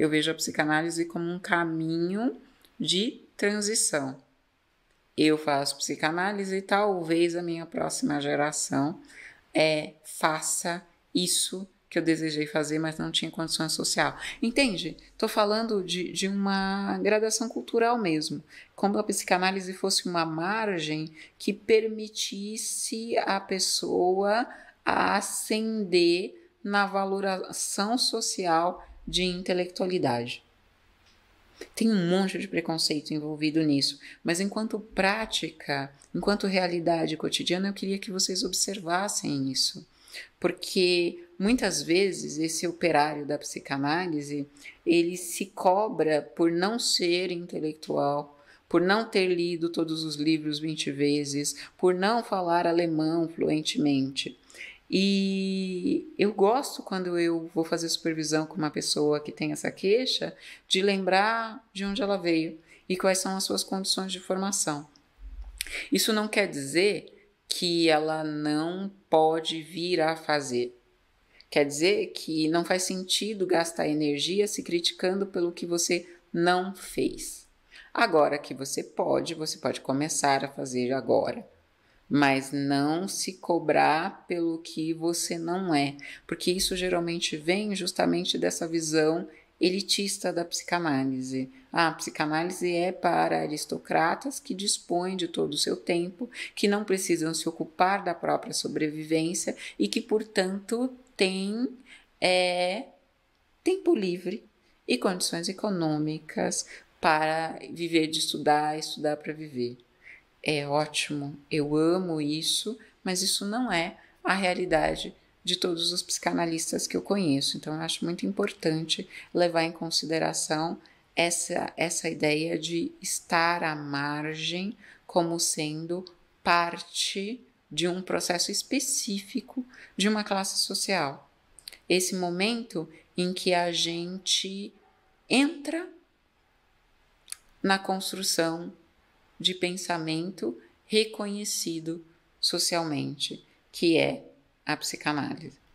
eu vejo a psicanálise como um caminho de transição. Eu faço psicanálise e talvez a minha próxima geração é, faça isso que eu desejei fazer, mas não tinha condição social. Entende? Estou falando de, de uma gradação cultural mesmo, como a psicanálise fosse uma margem que permitisse a pessoa ascender na valoração social de intelectualidade. Tem um monte de preconceito envolvido nisso, mas enquanto prática, enquanto realidade cotidiana, eu queria que vocês observassem isso, porque muitas vezes esse operário da psicanálise, ele se cobra por não ser intelectual, por não ter lido todos os livros 20 vezes, por não falar alemão fluentemente. E eu gosto quando eu vou fazer supervisão com uma pessoa que tem essa queixa de lembrar de onde ela veio e quais são as suas condições de formação. Isso não quer dizer que ela não pode vir a fazer. Quer dizer que não faz sentido gastar energia se criticando pelo que você não fez. Agora que você pode, você pode começar a fazer agora mas não se cobrar pelo que você não é, porque isso geralmente vem justamente dessa visão elitista da psicanálise. Ah, a psicanálise é para aristocratas que dispõem de todo o seu tempo, que não precisam se ocupar da própria sobrevivência e que, portanto, têm é, tempo livre e condições econômicas para viver de estudar, estudar para viver é ótimo, eu amo isso, mas isso não é a realidade de todos os psicanalistas que eu conheço. Então, eu acho muito importante levar em consideração essa, essa ideia de estar à margem como sendo parte de um processo específico de uma classe social. Esse momento em que a gente entra na construção de pensamento reconhecido socialmente, que é a psicanálise.